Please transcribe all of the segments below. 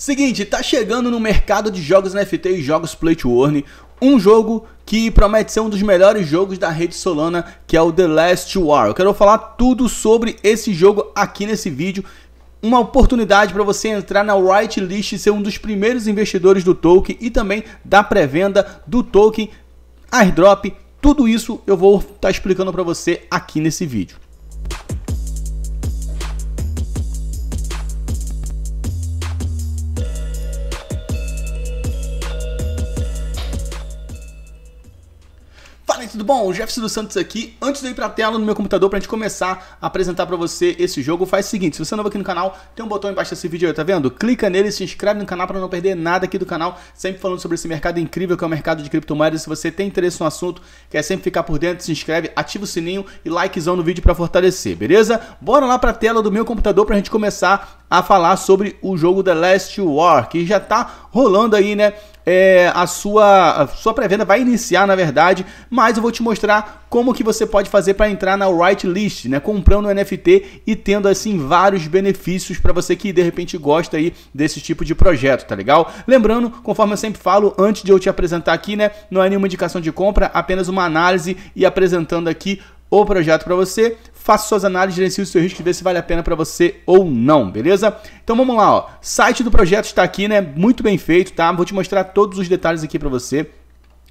Seguinte, tá chegando no mercado de jogos NFT e jogos Play to Earn um jogo que promete ser um dos melhores jogos da rede Solana, que é o The Last War. Eu quero falar tudo sobre esse jogo aqui nesse vídeo. Uma oportunidade para você entrar na whitelist e ser um dos primeiros investidores do token e também da pré-venda do token, airdrop, tudo isso eu vou estar tá explicando para você aqui nesse vídeo. Bom, o Jefferson dos Santos aqui. Antes de eu ir a tela no meu computador para a gente começar a apresentar para você esse jogo, faz o seguinte, se você é novo aqui no canal, tem um botão embaixo desse vídeo aí, tá vendo? Clica nele, se inscreve no canal para não perder nada aqui do canal, sempre falando sobre esse mercado incrível que é o mercado de criptomoedas. Se você tem interesse no assunto, quer sempre ficar por dentro, se inscreve, ativa o sininho e likezão no vídeo para fortalecer, beleza? Bora lá para a tela do meu computador para a gente começar a falar sobre o jogo The Last War, que já tá rolando aí, né? é, a sua, sua pré-venda vai iniciar, na verdade, mas eu vou te mostrar como que você pode fazer para entrar na whitelist, né? Comprando NFT e tendo assim vários benefícios para você que de repente gosta aí desse tipo de projeto, tá legal? Lembrando, conforme eu sempre falo, antes de eu te apresentar aqui, né, não é nenhuma indicação de compra, apenas uma análise e apresentando aqui o projeto para você, faça suas análises, gerencie o seu risco e vê se vale a pena para você ou não, beleza? Então vamos lá, ó. Site do projeto está aqui, né? Muito bem feito, tá? Vou te mostrar todos os detalhes aqui para você.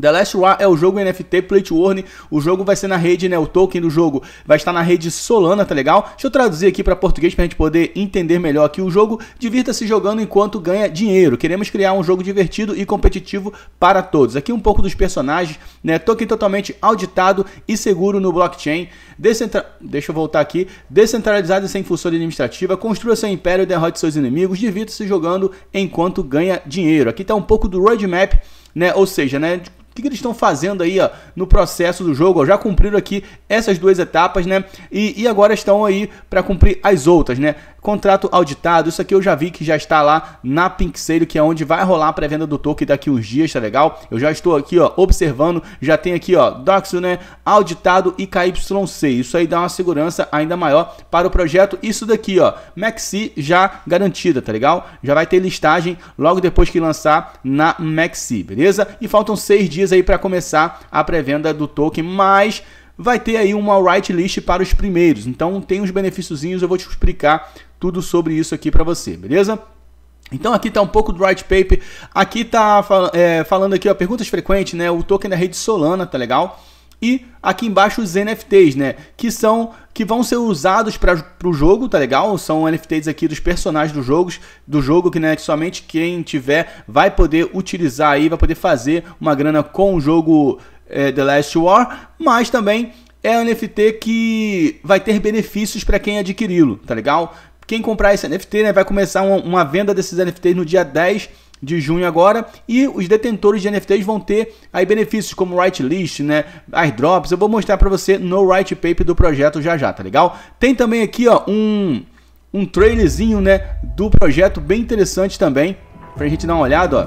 The Last War é o jogo NFT Play to Earn, o jogo vai ser na rede, né, o token do jogo vai estar na rede Solana, tá legal? Deixa eu traduzir aqui para português para a gente poder entender melhor aqui o jogo. Divirta-se jogando enquanto ganha dinheiro. Queremos criar um jogo divertido e competitivo para todos. Aqui um pouco dos personagens, né, token totalmente auditado e seguro no blockchain. Decentra... Deixa eu voltar aqui. Descentralizado e sem função administrativa, construa seu império e derrote seus inimigos. Divirta-se jogando enquanto ganha dinheiro. Aqui está um pouco do roadmap né? Ou seja, né? que, que eles estão fazendo aí ó, no processo do jogo. Ó, já cumpriram aqui essas duas etapas, né? E, e agora estão aí para cumprir as outras, né? contrato auditado, isso aqui eu já vi que já está lá na Pinkseiro, que é onde vai rolar a pré-venda do token daqui uns dias, tá legal? Eu já estou aqui, ó, observando, já tem aqui, ó, Doxo, né, auditado e KYC. Isso aí dá uma segurança ainda maior para o projeto. Isso daqui, ó, Maxi já garantida, tá legal? Já vai ter listagem logo depois que lançar na Maxi, beleza? E faltam seis dias aí para começar a pré-venda do token, mas vai ter aí uma whitelist para os primeiros. Então tem os benefíciozinhos, eu vou te explicar tudo sobre isso aqui para você, beleza? Então aqui está um pouco do white paper, aqui está é, falando aqui ó, perguntas frequentes, né? O token da rede Solana, tá legal? E aqui embaixo os NFTs, né? Que são que vão ser usados para o jogo, tá legal? São NFTs aqui dos personagens do jogo, do jogo que, né, que somente quem tiver vai poder utilizar aí, vai poder fazer uma grana com o jogo é, The Last War, mas também é um NFT que vai ter benefícios para quem adquiri-lo, tá legal? quem comprar esse NFT, né, vai começar uma, uma venda desses NFTs no dia 10 de junho agora e os detentores de NFTs vão ter aí benefícios como right list, né, airdrops. Eu vou mostrar para você no white paper do projeto já já, tá legal? Tem também aqui, ó, um um trailerzinho, né, do projeto bem interessante também, pra gente dar uma olhada, ó.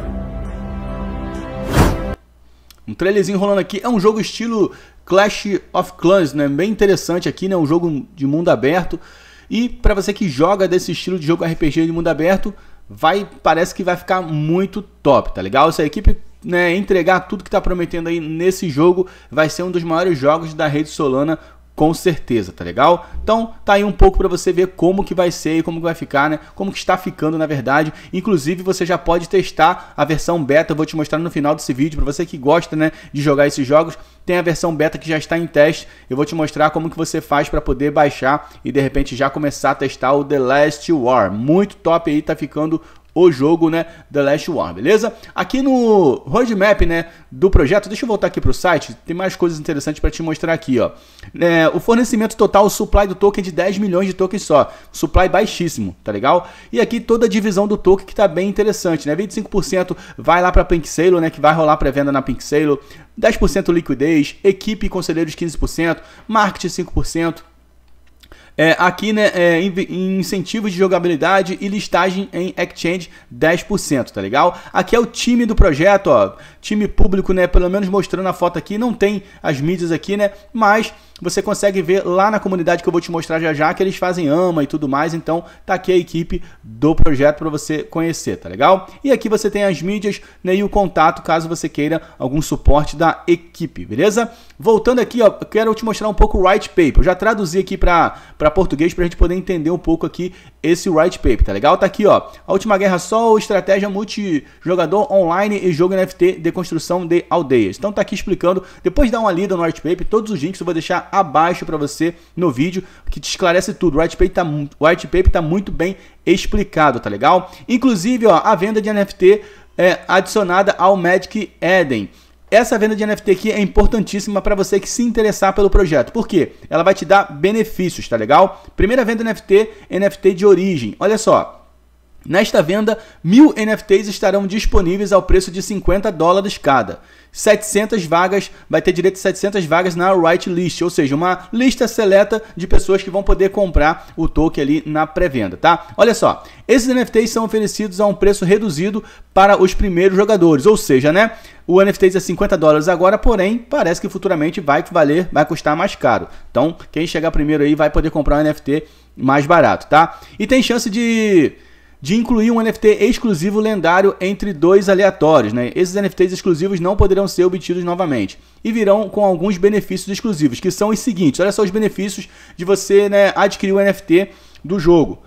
Um trailerzinho rolando aqui, é um jogo estilo Clash of Clans, né? Bem interessante aqui, né? Um jogo de mundo aberto. E para você que joga desse estilo de jogo RPG de mundo aberto, vai parece que vai ficar muito top, tá legal? Essa equipe né, entregar tudo que está prometendo aí nesse jogo vai ser um dos maiores jogos da rede Solana com certeza, tá legal? Então, tá aí um pouco para você ver como que vai ser e como que vai ficar, né? Como que está ficando, na verdade. Inclusive, você já pode testar a versão beta, eu vou te mostrar no final desse vídeo para você que gosta, né, de jogar esses jogos. Tem a versão beta que já está em teste. Eu vou te mostrar como que você faz para poder baixar e de repente já começar a testar o The Last War. Muito top aí, tá ficando o jogo, né, The Last War, beleza? Aqui no roadmap, né, do projeto, deixa eu voltar aqui para o site, tem mais coisas interessantes para te mostrar aqui, ó. É, o fornecimento total, o supply do token é de 10 milhões de tokens só, supply baixíssimo, tá legal? E aqui toda a divisão do token que tá bem interessante, né, 25% vai lá para Pink Sailor, né, que vai rolar pré-venda na Pink Sailor, 10% liquidez, equipe e conselheiros 15%, marketing 5%, é, aqui, né, é, incentivos de jogabilidade e listagem em Exchange 10%, tá legal? Aqui é o time do projeto, ó, time público, né, pelo menos mostrando a foto aqui, não tem as mídias aqui, né, mas você consegue ver lá na comunidade que eu vou te mostrar já já que eles fazem ama e tudo mais. Então tá aqui a equipe do projeto para você conhecer, tá legal? E aqui você tem as mídias né, e o contato caso você queira algum suporte da equipe, beleza? Voltando aqui, ó, quero te mostrar um pouco o white paper. Eu já traduzi aqui para português para a gente poder entender um pouco aqui esse white paper, tá legal? Tá aqui, ó. A última guerra sol, estratégia multijogador online e jogo NFT de construção de aldeias. Então tá aqui explicando. Depois dá uma lida no white paper, todos os links eu vou deixar abaixo para você no vídeo, que te esclarece tudo. O white paper está tá muito bem explicado, tá legal? Inclusive, ó, a venda de NFT é adicionada ao Magic Eden. Essa venda de NFT aqui é importantíssima para você que se interessar pelo projeto. Por quê? Ela vai te dar benefícios, tá legal? Primeira venda NFT, NFT de origem. Olha só, Nesta venda, mil NFTs estarão disponíveis ao preço de 50 dólares cada. 700 vagas, vai ter direito a 700 vagas na right list, ou seja, uma lista seleta de pessoas que vão poder comprar o token ali na pré-venda, tá? Olha só, esses NFTs são oferecidos a um preço reduzido para os primeiros jogadores, ou seja, né? O NFT é 50 dólares agora, porém, parece que futuramente vai valer, vai custar mais caro. Então, quem chegar primeiro aí vai poder comprar um NFT mais barato, tá? E tem chance de de incluir um NFT exclusivo lendário entre dois aleatórios. Né? Esses NFTs exclusivos não poderão ser obtidos novamente e virão com alguns benefícios exclusivos, que são os seguintes: olha só os benefícios de você né, adquirir o NFT do jogo.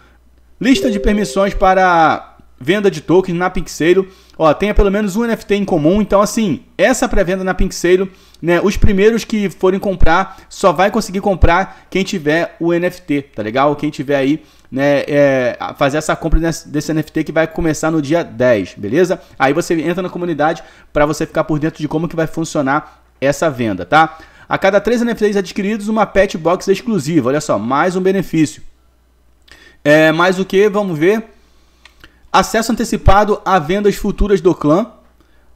Lista de permissões para venda de tokens na Pixelo ó, tenha pelo menos um NFT em comum. Então, assim, essa pré-venda na Pink Sale, né? Os primeiros que forem comprar, só vai conseguir comprar quem tiver o NFT, tá legal? Quem tiver aí, né, é, fazer essa compra desse NFT que vai começar no dia 10, beleza? Aí você entra na comunidade para você ficar por dentro de como que vai funcionar essa venda, tá? A cada três NFTs adquiridos, uma pet box exclusiva. Olha só, mais um benefício. É, mais o que? Vamos ver acesso antecipado a vendas futuras do clã,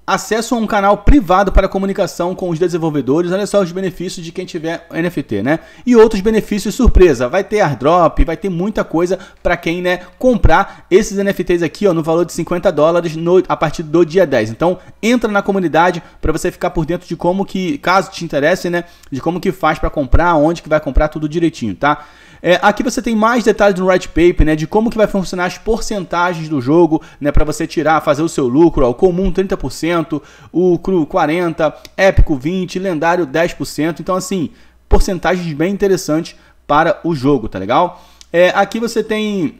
acesso a um canal privado para comunicação com os desenvolvedores. Olha só os benefícios de quem tiver NFT, né? E outros benefícios surpresa. Vai ter airdrop, vai ter muita coisa para quem, né, comprar esses NFTs aqui, ó, no valor de 50 dólares no, a partir do dia 10. Então, entra na comunidade para você ficar por dentro de como que, caso te interesse, né, de como que faz para comprar, onde que vai comprar, tudo direitinho, tá? É, aqui você tem mais detalhes no white paper, né, de como que vai funcionar as porcentagens do jogo, né, para você tirar, fazer o seu lucro, ó, o comum 30%, 10%, o Cru 40%, Épico 20%, Lendário 10%. Então, assim, porcentagens bem interessantes para o jogo, tá legal? É, aqui você tem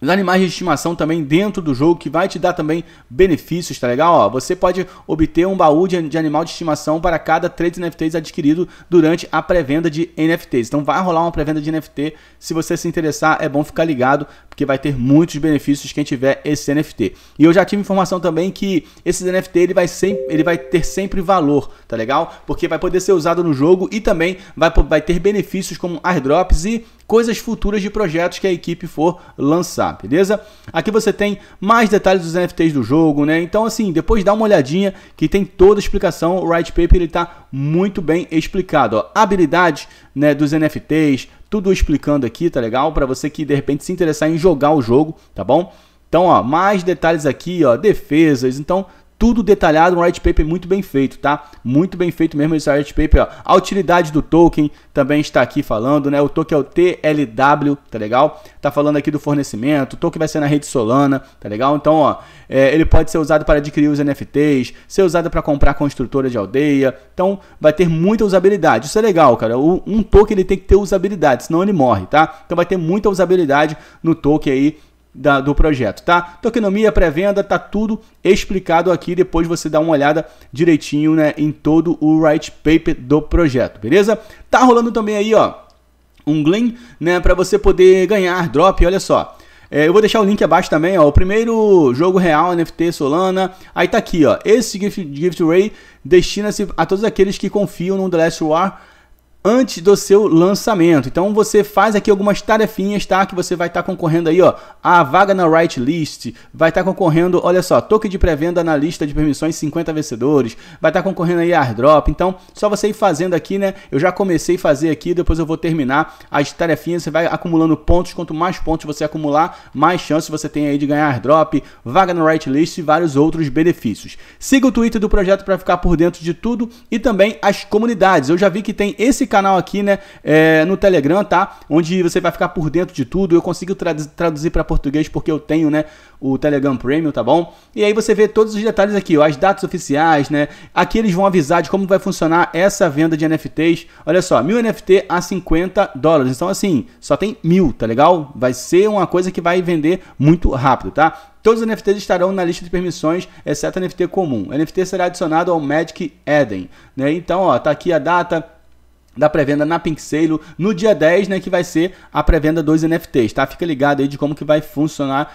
os animais de estimação também dentro do jogo que vai te dar também benefícios, tá legal? Ó, você pode obter um baú de, de animal de estimação para cada três NFTs adquirido durante a pré-venda de NFTs. Então vai rolar uma pré-venda de NFT. Se você se interessar, é bom ficar ligado porque vai ter muitos benefícios quem tiver esse NFT. E eu já tive informação também que esse NFT ele vai, sempre, ele vai ter sempre valor, tá legal? Porque vai poder ser usado no jogo e também vai, vai ter benefícios como airdrops e coisas futuras de projetos que a equipe for lançar, beleza? Aqui você tem mais detalhes dos NFTs do jogo, né? Então, assim, depois dá uma olhadinha que tem toda a explicação. O white paper ele tá muito bem explicado, ó. Habilidades, né, dos NFTs, tudo explicando aqui, tá legal? Para você que de repente se interessar em jogar o jogo, tá bom? Então, ó, mais detalhes aqui, ó, defesas. Então, tudo detalhado, um white paper muito bem feito, tá? Muito bem feito mesmo esse white paper, ó. A utilidade do token também está aqui falando, né? O token é o TLW, tá legal? Tá falando aqui do fornecimento, o token vai ser na rede Solana, tá legal? Então, ó, é, ele pode ser usado para adquirir os NFTs, ser usado para comprar construtora de aldeia, então vai ter muita usabilidade. Isso é legal, cara. O, um token ele tem que ter usabilidade, senão ele morre, tá? Então vai ter muita usabilidade no token aí da, do projeto, tá? Tokenomia, pré-venda, tá tudo explicado aqui. Depois você dá uma olhada direitinho, né, em todo o white paper do projeto, beleza? Tá rolando também aí, ó, um Glen, né, para você poder ganhar drop, olha só. É, eu vou deixar o link abaixo também, ó. O primeiro jogo real, NFT Solana. Aí tá aqui, ó. Esse Gift, gift Ray destina-se a todos aqueles que confiam no The Last War antes do seu lançamento. Então você faz aqui algumas tarefinhas, tá? Que você vai estar tá concorrendo aí, ó, a vaga na right list, vai estar tá concorrendo, olha só, toque de pré-venda na lista de permissões 50 vencedores, vai estar tá concorrendo aí a airdrop. Então, só você ir fazendo aqui, né? Eu já comecei a fazer aqui, depois eu vou terminar as tarefinhas, você vai acumulando pontos, quanto mais pontos você acumular, mais chance você tem aí de ganhar airdrop, vaga na right list e vários outros benefícios. Siga o Twitter do projeto para ficar por dentro de tudo e também as comunidades. Eu já vi que tem esse canal aqui, né, é, no Telegram, tá? Onde você vai ficar por dentro de tudo. Eu consigo traduzir para português porque eu tenho, né, o Telegram Premium, tá bom? E aí você vê todos os detalhes aqui, ó, as datas oficiais, né? Aqui eles vão avisar de como vai funcionar essa venda de NFTs. Olha só, mil NFT a 50 dólares. Então, assim, só tem mil, tá legal? Vai ser uma coisa que vai vender muito rápido, tá? Todos os NFTs estarão na lista de permissões, exceto NFT comum. NFT será adicionado ao Magic Eden. Né? Então, ó, tá aqui a data, da pré-venda na Pink Sale no dia 10, né, que vai ser a pré-venda dos NFTs, tá? Fica ligado aí de como que vai funcionar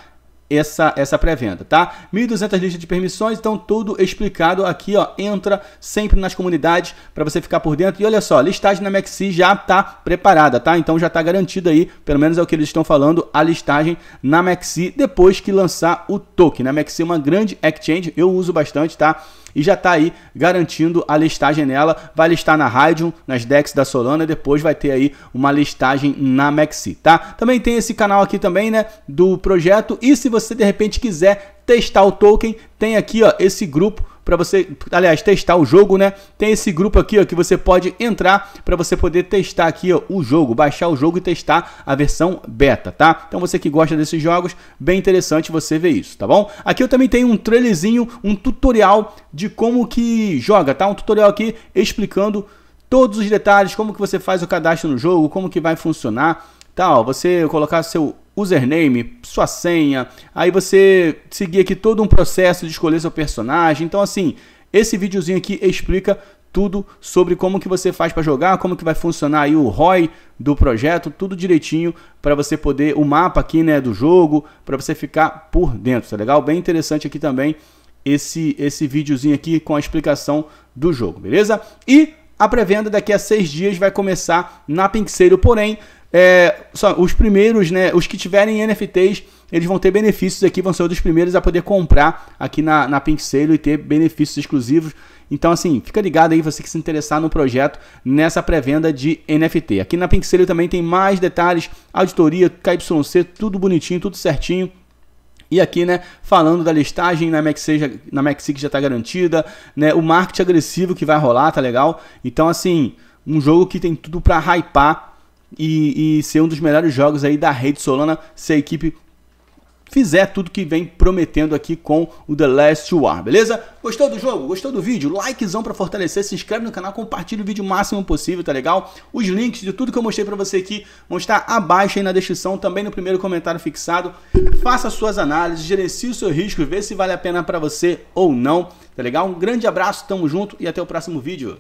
essa, essa pré-venda, tá? 1.200 listas de permissões, então tudo explicado aqui, ó. Entra sempre nas comunidades para você ficar por dentro. E olha só, a listagem na Maxi já tá preparada, tá? Então já tá garantida aí, pelo menos é o que eles estão falando, a listagem na Maxi depois que lançar o token. A né? Maxi é uma grande exchange, eu uso bastante, tá? e já está aí garantindo a listagem nela. Vai listar na rádio nas decks da Solana, depois vai ter aí uma listagem na Maxi, tá? Também tem esse canal aqui também, né, do projeto. E se você de repente quiser testar o token, tem aqui, ó, esse grupo para você, aliás, testar o jogo, né? Tem esse grupo aqui, ó, que você pode entrar para você poder testar aqui, ó, o jogo, baixar o jogo e testar a versão beta, tá? Então você que gosta desses jogos, bem interessante você ver isso, tá bom? Aqui eu também tenho um trailerzinho, um tutorial de como que joga, tá? Um tutorial aqui explicando todos os detalhes, como que você faz o cadastro no jogo, como que vai funcionar, tal. Tá, você colocar seu username, sua senha, aí você seguir aqui todo um processo de escolher seu personagem. Então assim, esse videozinho aqui explica tudo sobre como que você faz para jogar, como que vai funcionar aí o ROI do projeto, tudo direitinho para você poder o mapa aqui, né, do jogo, para você ficar por dentro, tá legal? Bem interessante aqui também esse esse videozinho aqui com a explicação do jogo, beleza? E a pré-venda daqui a seis dias vai começar na Pinxeiro, porém é, só, os primeiros, né? Os que tiverem NFTs, eles vão ter benefícios aqui, vão ser um dos primeiros a poder comprar aqui na, na Pink Sale e ter benefícios exclusivos. Então, assim, fica ligado aí você que se interessar no projeto nessa pré-venda de NFT. Aqui na Pink Sale também tem mais detalhes, auditoria, KYC, tudo bonitinho, tudo certinho. E aqui, né, falando da listagem na MaxSig, na na que já está garantida, né, o marketing agressivo que vai rolar, tá legal? Então, assim, um jogo que tem tudo para hypar e, e ser um dos melhores jogos aí da rede Solana se a equipe fizer tudo que vem prometendo aqui com o The Last War, beleza? Gostou do jogo? Gostou do vídeo? Likezão para fortalecer, se inscreve no canal, compartilha o vídeo o máximo possível, tá legal? Os links de tudo que eu mostrei para você aqui vão estar abaixo aí na descrição, também no primeiro comentário fixado. Faça suas análises, gerencie o seu risco, vê se vale a pena para você ou não, tá legal? Um grande abraço, tamo junto e até o próximo vídeo.